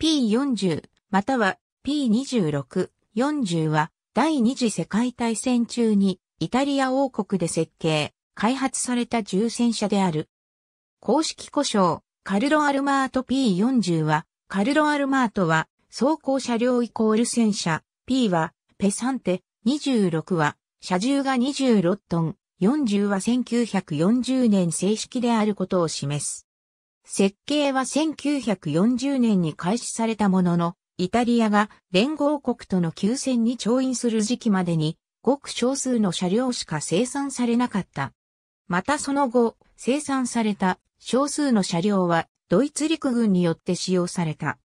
P40 または P26、40は第二次世界大戦中にイタリア王国で設計、開発された重戦車である。公式故障、カルロアルマート P40 は、カルロアルマートは装甲車両イコール戦車、P はペサンテ、26は車重が26トン、40は1940年正式であることを示す。設計は1940年に開始されたものの、イタリアが連合国との休戦に調印する時期までに、ごく少数の車両しか生産されなかった。またその後、生産された少数の車両はドイツ陸軍によって使用された。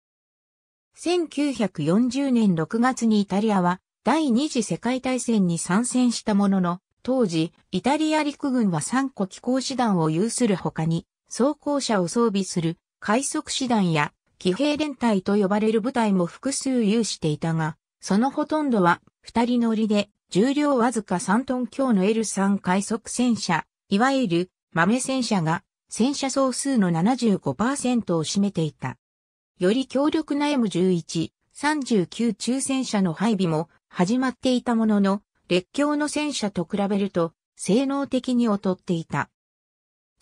1940年6月にイタリアは第二次世界大戦に参戦したものの、当時、イタリア陸軍は3個機構師団を有する他に、装甲車を装備する快速師団や騎兵連隊と呼ばれる部隊も複数有していたが、そのほとんどは二人乗りで重量わずか3トン強の L3 快速戦車、いわゆる豆戦車が戦車総数の75%を占めていた。より強力な M11、39中戦車の配備も始まっていたものの、列強の戦車と比べると性能的に劣っていた。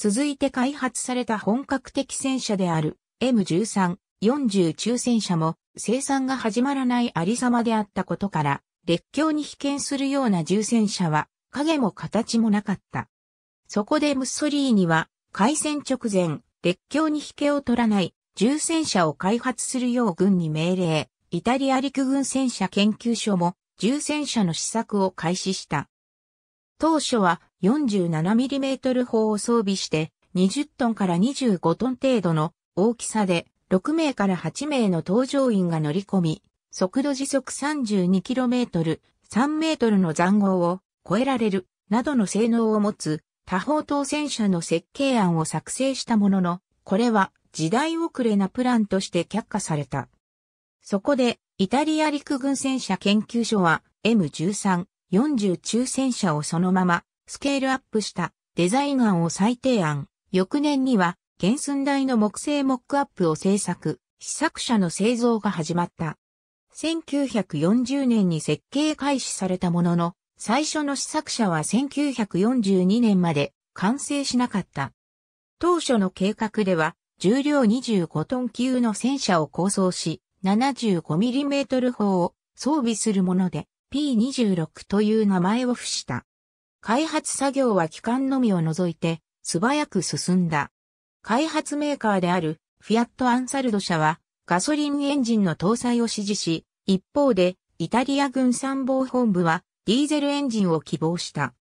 続いて開発された本格的戦車である M13、40中戦車も生産が始まらないありさまであったことから、列強に被験するような重戦車は影も形もなかった。そこでムッソリーニは、開戦直前、列強に引けを取らない重戦車を開発するよう軍に命令、イタリア陸軍戦車研究所も重戦車の試作を開始した。当初は 47mm 砲を装備して、20トンから25トン程度の大きさで、6名から8名の搭乗員が乗り込み、速度時速 32km、3メートルの残壕を超えられる、などの性能を持つ、多方当選者の設計案を作成したものの、これは時代遅れなプランとして却下された。そこで、イタリア陸軍戦車研究所は M13、40中戦車をそのままスケールアップしたデザイン案を再提案。翌年には原寸大の木製モックアップを制作、試作車の製造が始まった。1940年に設計開始されたものの、最初の試作車は1942年まで完成しなかった。当初の計画では、重量25トン級の戦車を構想し、75mm 砲を装備するもので、P26 という名前を付した。開発作業は期間のみを除いて素早く進んだ。開発メーカーであるフィアット・アンサルド社はガソリンエンジンの搭載を指示し、一方でイタリア軍参謀本部はディーゼルエンジンを希望した。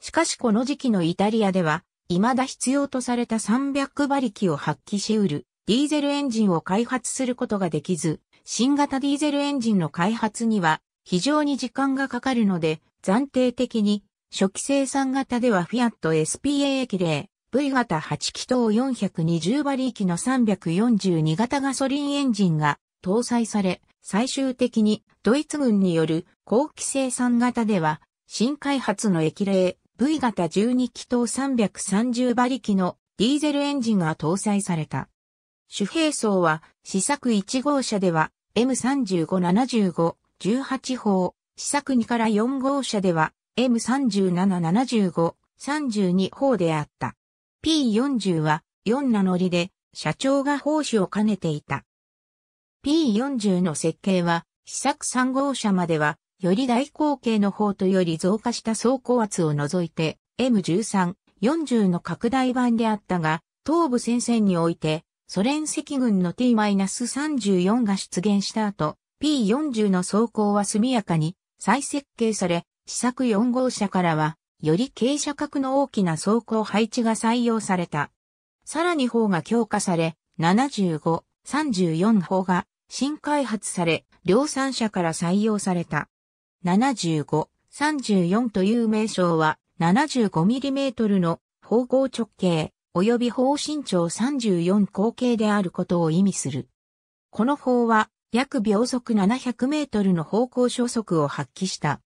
しかしこの時期のイタリアでは未だ必要とされた300馬力を発揮し得るディーゼルエンジンを開発することができず、新型ディーゼルエンジンの開発には非常に時間がかかるので暫定的に初期生産型ではフィアット SPA 駅例 V 型8気筒420馬力の342型ガソリンエンジンが搭載され、最終的にドイツ軍による後期生産型では新開発の駅例 V 型12気筒330馬力のディーゼルエンジンが搭載された。主兵装は試作1号車では M3575、18砲、試作2から4号車では M3775、32砲であった。P40 は4名乗りで、社長が奉仕を兼ねていた。P40 の設計は、試作3号車までは、より大口径の砲とより増加した走行圧を除いて、M13、40の拡大版であったが、東部戦線において、ソ連赤軍の T-34 が出現した後、P40 の走行は速やかに再設計され、試作4号車からは、より傾斜角の大きな走行配置が採用された。さらに砲が強化され、75、34砲が新開発され、量産車から採用された。75、34という名称は 75mm の方向直径及び方身長34口径であることを意味する。この砲は約秒速700メートルの方向初速を発揮した。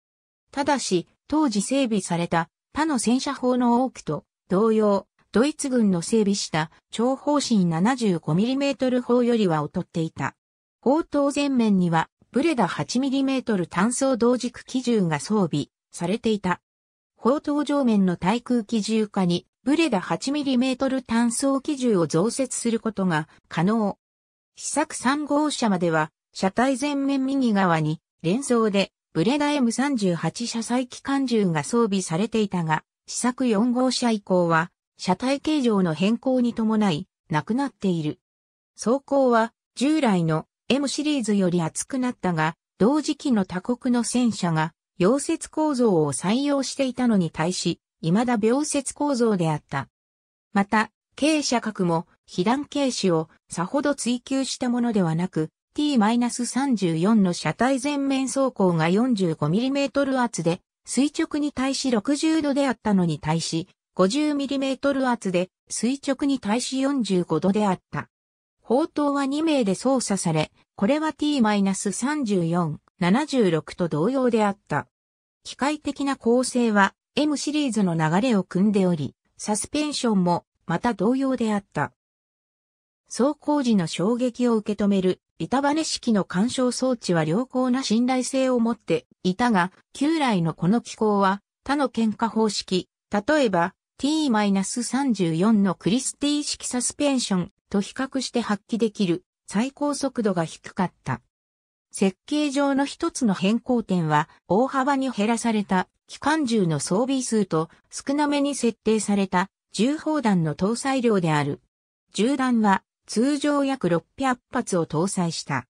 ただし、当時整備された他の戦車砲の多くと同様、ドイツ軍の整備した長方針 75mm 砲よりは劣っていた。砲塔前面にはブレダ 8mm 単装同軸機銃が装備されていた。砲塔上面の対空機銃化にブレダ 8mm 単装機銃を増設することが可能。試作3号車までは車体前面右側に連装でブレダ M38 車載機関銃が装備されていたが、試作4号車以降は、車体形状の変更に伴い、なくなっている。走行は、従来の M シリーズより厚くなったが、同時期の他国の戦車が、溶接構造を採用していたのに対し、未だ溶接構造であった。また、軽車格も、被弾軽視をさほど追求したものではなく、t 3 4の車体前面走行が 45mm 圧で、垂直に対し60度であったのに対し、50mm 圧で垂直に対し45度であった。砲塔は2名で操作され、これは T-34、76と同様であった。機械的な構成は M シリーズの流れを組んでおり、サスペンションもまた同様であった。走行時の衝撃を受け止める板バネ式の干渉装置は良好な信頼性を持っていたが、旧来のこの機構は他の喧嘩方式、例えば T-34 のクリスティ式サスペンションと比較して発揮できる最高速度が低かった。設計上の一つの変更点は大幅に減らされた機関銃の装備数と少なめに設定された銃砲弾の搭載量である。銃弾は通常約600発を搭載した。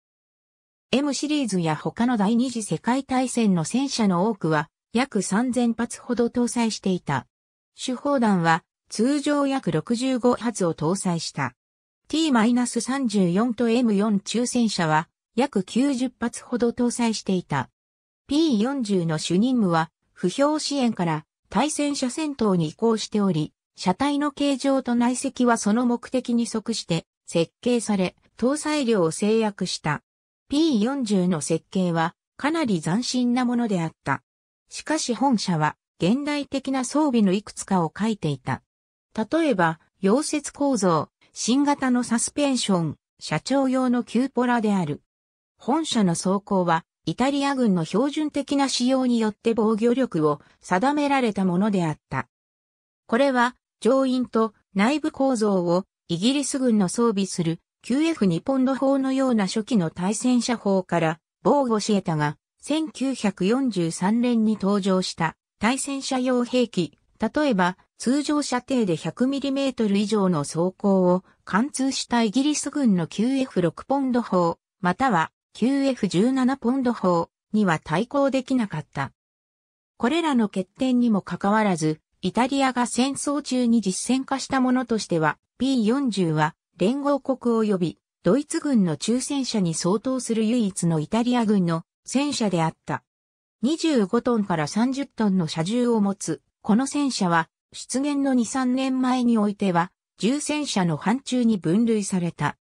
M シリーズや他の第二次世界大戦の戦車の多くは約3000発ほど搭載していた。手砲弾は通常約65発を搭載した。T-34 と M4 中戦車は約90発ほど搭載していた。P40 の主任務は不評支援から対戦車戦闘に移行しており、車体の形状と内積はその目的に即して設計され、搭載量を制約した。P40 の設計はかなり斬新なものであった。しかし本社は現代的な装備のいくつかを書いていた。例えば、溶接構造、新型のサスペンション、社長用のキューポラである。本社の装甲は、イタリア軍の標準的な仕様によって防御力を定められたものであった。これは、乗員と内部構造をイギリス軍の装備する QF2 ポンド砲のような初期の対戦車砲から防護し得たが、1943年に登場した対戦車用兵器、例えば通常射程で 100mm 以上の走行を貫通したイギリス軍の QF6 ポンド砲、または QF17 ポンド砲には対抗できなかった。これらの欠点にもかかわらず、イタリアが戦争中に実戦化したものとしては、P40 は連合国及びドイツ軍の中戦車に相当する唯一のイタリア軍の戦車であった。25トンから30トンの車重を持つ、この戦車は、出現の2、3年前においては、重戦車の範疇に分類された。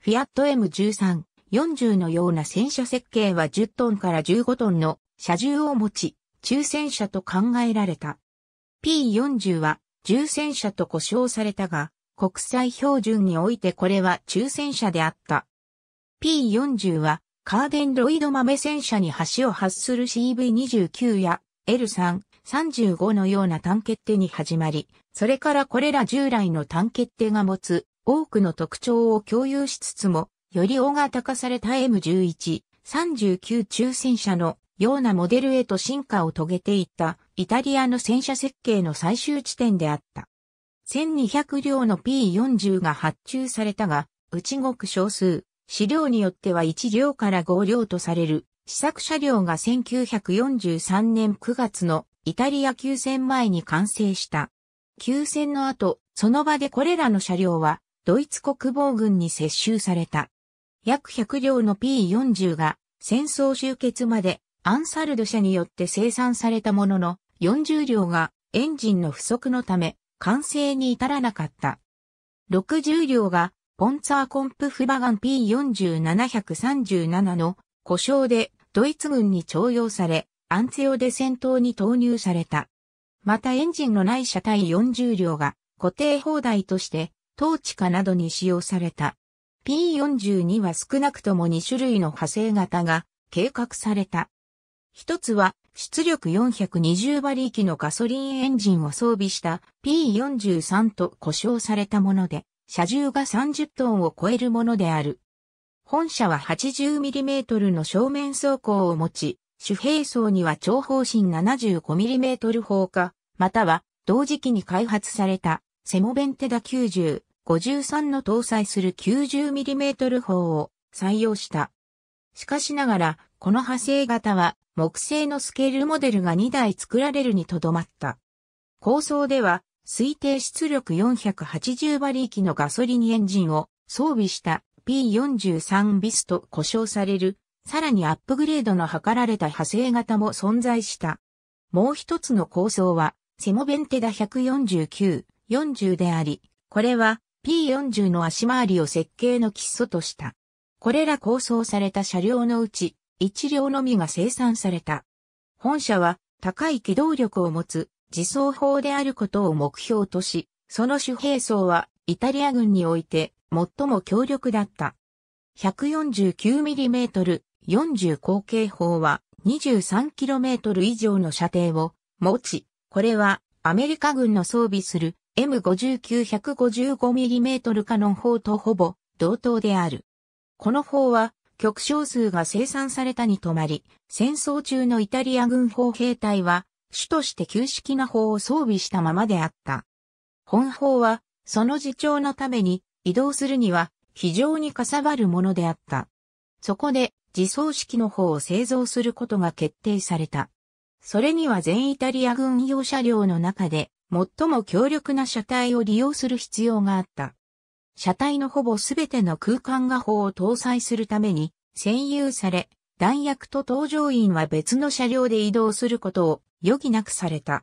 フィアット M13、40のような戦車設計は10トンから15トンの車重を持ち、中戦車と考えられた。P40 は重戦車と呼称されたが、国際標準においてこれは中戦車であった。P40 はカーデンロイド豆戦車に橋を発する CV29 や L3、35のような単決定に始まり、それからこれら従来の単決定が持つ多くの特徴を共有しつつも、より大型化された M11、39中戦車のようなモデルへと進化を遂げていったイタリアの戦車設計の最終地点であった。1200両の P40 が発注されたが、内く少数、資料によっては1両から5両とされる、試作車両が1943年9月のイタリア急戦前に完成した。急戦の後、その場でこれらの車両は、ドイツ国防軍に接収された。約100両の P40 が戦争終結までアンサルド社によって生産されたものの40両がエンジンの不足のため完成に至らなかった。60両がポンツァーコンプフバガン p 4 7 3 7の故障でドイツ軍に徴用されアンツ用で戦闘に投入された。またエンジンのない車体40両が固定砲台としてトーチカなどに使用された。P42 は少なくとも2種類の派生型が計画された。一つは、出力420馬力のガソリンエンジンを装備した P43 と呼称されたもので、車重が30トンを超えるものである。本車は 80mm の正面走行を持ち、主兵層には長方針 75mm 砲か、または同時期に開発されたセモベンテダ90、53の搭載する 90mm 砲を採用した。しかしながらこの派生型は木製のスケールモデルが2台作られるにとどまった。構想では推定出力480馬力のガソリンエンジンを装備した P43 ビスと呼称される、さらにアップグレードの図られた派生型も存在した。もう一つの構想は、セモベンテダ149、40であり、これは P40 の足回りを設計の基礎とした。これら構想された車両のうち、1両のみが生産された。本社は高い機動力を持つ自走砲であることを目標とし、その主兵装はイタリア軍において最も強力だった。149mm40 口径砲は 23km 以上の射程を持ち、これはアメリカ軍の装備する M59155mm カノン砲とほぼ同等である。この砲は極小数が生産されたに止まり、戦争中のイタリア軍砲兵隊は、主として旧式な砲を装備したままであった。本砲は、その自重のために、移動するには、非常にかさばるものであった。そこで、自走式の砲を製造することが決定された。それには全イタリア軍用車両の中で、最も強力な車体を利用する必要があった。車体のほぼすべての空間画法を搭載するために、占有され、弾薬と搭乗員は別の車両で移動することを余儀なくされた。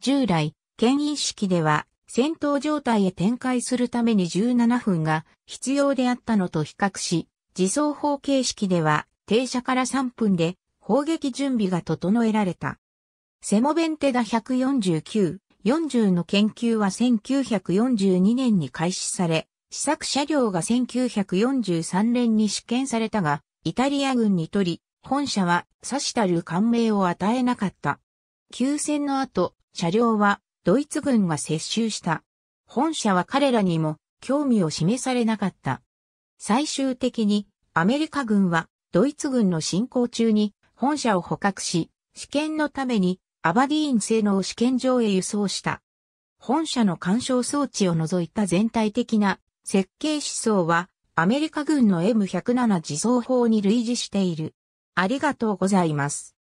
従来、牽引式では戦闘状態へ展開するために17分が必要であったのと比較し、自走砲形式では停車から3分で砲撃準備が整えられた。セモベンテダ149、40の研究は1942年に開始され、試作車両が1943年に試験されたが、イタリア軍にとり、本社は差したる感銘を与えなかった。休戦の後、車両はドイツ軍が接収した。本社は彼らにも興味を示されなかった。最終的にアメリカ軍はドイツ軍の進行中に本社を捕獲し、試験のためにアバディーン性能試験場へ輸送した。本社の干渉装置を除いた全体的な設計思想はアメリカ軍の M107 自走法に類似している。ありがとうございます。